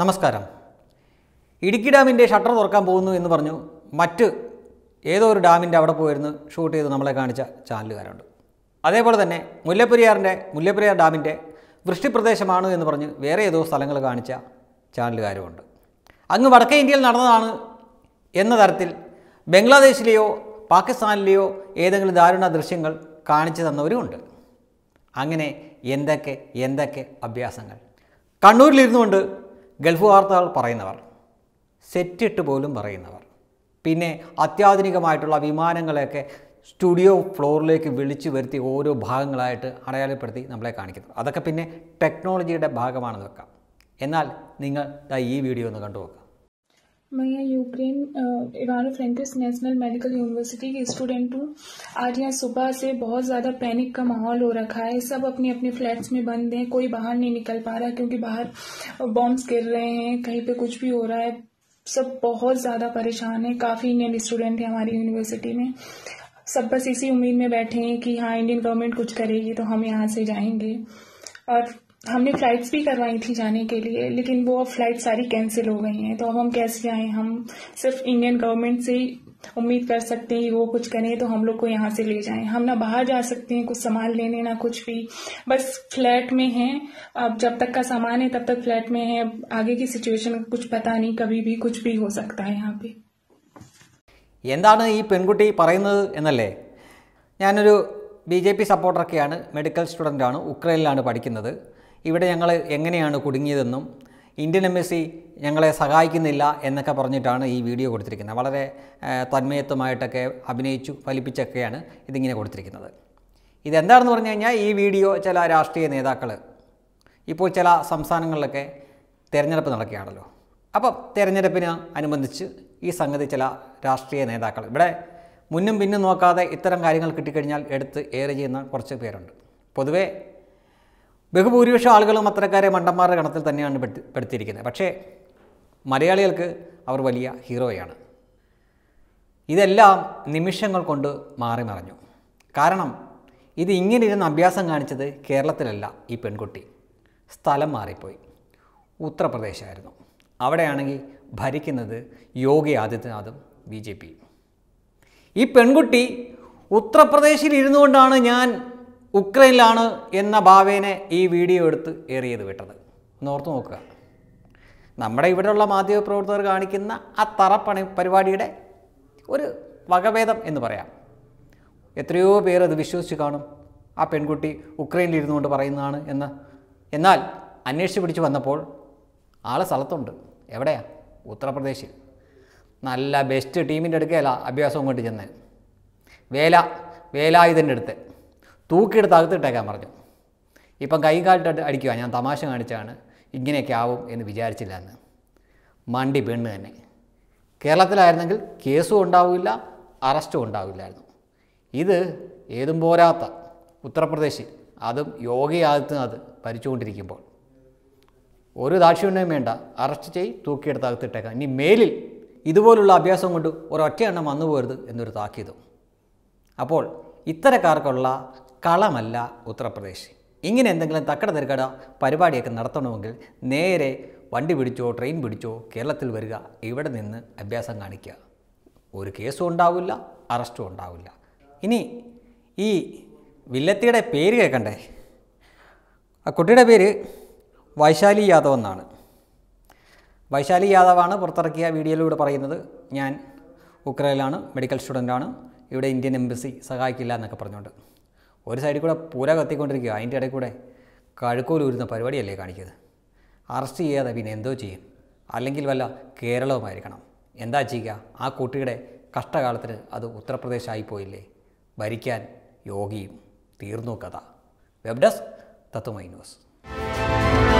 നമസ്കാരം ഇടുക്കി ഡാമിൻ്റെ ഷട്ടർ തുറക്കാൻ പോകുന്നു എന്ന് പറഞ്ഞു മറ്റ് ഏതോ ഒരു ഡാമിൻ്റെ അവിടെ പോയിരുന്ന് ഷൂട്ട് ചെയ്ത് നമ്മളെ കാണിച്ച ചാനലുകാരുണ്ട് അതേപോലെ തന്നെ മുല്ലപ്പെരിയാറിൻ്റെ മുല്ലപ്പെരിയാർ ഡാമിൻ്റെ വൃഷ്ടിപ്രദേശമാണ് എന്ന് പറഞ്ഞ് വേറെ ഏതോ സ്ഥലങ്ങൾ കാണിച്ച ചാനലുകാരുമുണ്ട് അങ്ങ് വടക്കേ ഇന്ത്യയിൽ നടന്നതാണ് എന്ന തരത്തിൽ ബംഗ്ലാദേശിലെയോ പാകിസ്ഥാനിലെയോ ഏതെങ്കിലും ദാരുണ ദൃശ്യങ്ങൾ കാണിച്ചു തന്നവരുമുണ്ട് അങ്ങനെ എന്തൊക്കെ എന്തൊക്കെ അഭ്യാസങ്ങൾ കണ്ണൂരിലിരുന്നുകൊണ്ട് ഗൾഫ് വാർത്തകൾ പറയുന്നവർ സെറ്റിട്ട് പോലും പറയുന്നവർ പിന്നെ അത്യാധുനികമായിട്ടുള്ള വിമാനങ്ങളെയൊക്കെ സ്റ്റുഡിയോ ഫ്ലോറിലേക്ക് വിളിച്ചു വരുത്തി ഓരോ ഭാഗങ്ങളായിട്ട് അടയാളപ്പെടുത്തി നമ്മളെ കാണിക്കുന്നു അതൊക്കെ പിന്നെ ടെക്നോളജിയുടെ ഭാഗമാണെന്ന് വെക്കാം എന്നാൽ നിങ്ങൾ ഈ വീഡിയോ ഒന്ന് കണ്ടു मैं Ukraine Ivano Frankivsk national medical university की स्टूडेंट हूँ आज यहाँ सुबह से बहुत ज़्यादा पैनिक का माहौल हो रखा है सब अपने अपने फ्लैट्स में बंद हैं कोई बाहर नहीं निकल पा रहा क्योंकि बाहर बॉम्ब्स गिर रहे हैं कहीं पे कुछ भी हो रहा है सब बहुत ज़्यादा परेशान है काफ़ी इंडियन स्टूडेंट हैं हमारी यूनिवर्सिटी में सब बस इसी उम्मीद में बैठे हैं कि हाँ इंडियन गवर्नमेंट कुछ करेगी तो हम यहाँ से जाएंगे और हमने फ्लाइट्स भी करवाई थी जाने के लिए लेकिन वो अब फ्लाइट सारी कैंसिल हो गई हैं तो अब हम कैसे आए हम सिर्फ इंडियन गवर्नमेंट से ही उम्मीद कर सकते हैं कि वो कुछ करें तो हम लोग को यहाँ से ले जाएं हम ना बाहर जा सकते हैं कुछ सामान लेने ना कुछ भी बस फ्लैट में हैं अब जब तक का सामान है तब तक फ्लैट में है आगे की सिचुएशन का कुछ पता नहीं कभी भी कुछ भी हो सकता है यहाँ पे എന്താണ് ഈ പെൺകുട്ടി പറയുന്നത് എന്നല്ലേ ഞാനൊരു ബി ജെ പി സപ്പോർട്ടറൊക്കെയാണ് മെഡിക്കൽ സ്റ്റുഡൻ്റാണ് ഉക്രൈനിലാണ് പഠിക്കുന്നത് ഇവിടെ ഞങ്ങൾ എങ്ങനെയാണ് കുടുങ്ങിയതെന്നും ഇന്ത്യൻ എംബസി ഞങ്ങളെ സഹായിക്കുന്നില്ല എന്നൊക്കെ പറഞ്ഞിട്ടാണ് ഈ വീഡിയോ കൊടുത്തിരിക്കുന്നത് വളരെ തന്മയത്വമായിട്ടൊക്കെ അഭിനയിച്ചു ഫലിപ്പിച്ചൊക്കെയാണ് ഇതിങ്ങനെ കൊടുത്തിരിക്കുന്നത് ഇതെന്താണെന്ന് പറഞ്ഞു കഴിഞ്ഞാൽ ഈ വീഡിയോ ചില രാഷ്ട്രീയ നേതാക്കൾ ഇപ്പോൾ ചില സംസ്ഥാനങ്ങളിലൊക്കെ തിരഞ്ഞെടുപ്പ് നടക്കുകയാണല്ലോ അപ്പം തിരഞ്ഞെടുപ്പിന് അനുബന്ധിച്ച് ഈ സംഗതി ചില രാഷ്ട്രീയ നേതാക്കൾ ഇവിടെ മുന്നും പിന്നും നോക്കാതെ ഇത്തരം കാര്യങ്ങൾ കിട്ടിക്കഴിഞ്ഞാൽ എടുത്ത് ഏറെ ചെയ്യുന്ന കുറച്ച് പേരുണ്ട് പൊതുവേ ബഹുഭൂരിപക്ഷം ആളുകളും അത്തരക്കാരെ മണ്ടന്മാരുടെ ഗണത്തിൽ തന്നെയാണ് പെടുത്തിയിരിക്കുന്നത് പക്ഷേ മലയാളികൾക്ക് അവർ വലിയ ഹീറോയാണ് ഇതെല്ലാം നിമിഷങ്ങൾ കൊണ്ട് മാറി മറിഞ്ഞു കാരണം ഇത് ഇങ്ങനെ ഇരുന്ന് അഭ്യാസം കാണിച്ചത് കേരളത്തിലല്ല ഈ പെൺകുട്ടി സ്ഥലം മാറിപ്പോയി ഉത്തർപ്രദേശായിരുന്നു അവിടെയാണെങ്കിൽ ഭരിക്കുന്നത് യോഗി ആദിത്യനാഥും ബി ജെ പി ഈ പെൺകുട്ടി ഉത്തർപ്രദേശിൽ ഇരുന്നുകൊണ്ടാണ് ഞാൻ ഉക്രൈനിലാണ് എന്ന ഭാവേനെ ഈ വീഡിയോ എടുത്ത് ഏറിയത് വിട്ടത് ഓർത്ത് നോക്കുക നമ്മുടെ ഇവിടെയുള്ള മാധ്യമപ്രവർത്തകർ കാണിക്കുന്ന ആ തറപ്പണി പരിപാടിയുടെ ഒരു വകഭേദം എന്ന് പറയാം എത്രയോ പേർ അത് വിശ്വസിച്ച് കാണും ആ പെൺകുട്ടി ഉക്രൈനിൽ കൊണ്ട് പറയുന്നതാണ് എന്ന് എന്നാൽ അന്വേഷിച്ച് പിടിച്ചു വന്നപ്പോൾ ആൾ സ്ഥലത്തുണ്ട് എവിടെയാ ഉത്തർപ്രദേശിൽ നല്ല ബെസ്റ്റ് ടീമിൻ്റെ അടുക്കല അഭ്യാസം കൊണ്ട് ചെന്ന് വേല വേലായുധൻ്റെ അടുത്ത് തൂക്കിയെടുത്ത് അകത്തിട്ടേക്കാൻ പറഞ്ഞു ഇപ്പം കൈ കാലിട്ട് അടിക്കുക ഞാൻ തമാശ കാണിച്ചാണ് ഇങ്ങനെയൊക്കെ ആവും എന്ന് വിചാരിച്ചില്ല എന്ന് മണ്ടി പെണ്ണ് തന്നെ കേരളത്തിലായിരുന്നെങ്കിൽ കേസും ഉണ്ടാവില്ല അറസ്റ്റും ഉണ്ടാവില്ലായിരുന്നു ഇത് ഏതും പോരാത്ത ഉത്തർപ്രദേശിൽ അതും യോഗി ആദിത്യനാഥ് ഭരിച്ചുകൊണ്ടിരിക്കുമ്പോൾ ഒരു ദാക്ഷിണ്യം വേണ്ട അറസ്റ്റ് ചെയ് തൂക്കിയെടുത്ത് അകത്തിട്ടേക്കാം ഇനി മേലിൽ ഇതുപോലുള്ള അഭ്യാസം കൊണ്ട് ഒരൊറ്റ എണ്ണം വന്നു പോരുത് എന്നൊരു താക്കീതും അപ്പോൾ ഇത്തരക്കാർക്കുള്ള കളമല്ല ഉത്തർപ്രദേശ് ഇങ്ങനെ എന്തെങ്കിലും തക്കട തിരക്കട പരിപാടിയൊക്കെ നടത്തണമെങ്കിൽ നേരെ വണ്ടി പിടിച്ചോ ട്രെയിൻ പിടിച്ചോ കേരളത്തിൽ വരിക ഇവിടെ നിന്ന് അഭ്യാസം കാണിക്കുക ഒരു കേസും ഉണ്ടാവില്ല അറസ്റ്റും ഉണ്ടാവില്ല ഇനി ഈ വില്ലത്തിയുടെ പേര് കേൾക്കണ്ടേ ആ കുട്ടിയുടെ പേര് വൈശാലി യാദവ് എന്നാണ് വൈശാലി യാദവാണ് പുറത്തിറക്കിയ വീഡിയോയിലൂടെ പറയുന്നത് ഞാൻ ഉക്രൈനിലാണ് മെഡിക്കൽ സ്റ്റുഡൻ്റാണ് ഇവിടെ ഇന്ത്യൻ എംബസി സഹായിക്കില്ല എന്നൊക്കെ പറഞ്ഞുകൊണ്ട് ഒരു സൈഡിൽ കൂടെ പൂര കത്തിക്കൊണ്ടിരിക്കുക അതിൻ്റെ ഇടയിൽ കൂടെ കഴുക്കോലൂരുന്ന പരിപാടിയല്ലേ കാണിക്കുന്നത് അറസ്റ്റ് ചെയ്യാതെ പിന്നെ എന്തോ ചെയ്യും അല്ലെങ്കിൽ വല്ല കേരളവുമായിരിക്കണം എന്താ ചെയ്യുക ആ കുട്ടിയുടെ കഷ്ടകാലത്തിന് അത് ഉത്തർപ്രദേശായി പോയില്ലേ ഭരിക്കാൻ യോഗിയും തീർന്നു കഥ വെബ് ഡെസ്ക് തത്വമൈ ന്യൂസ്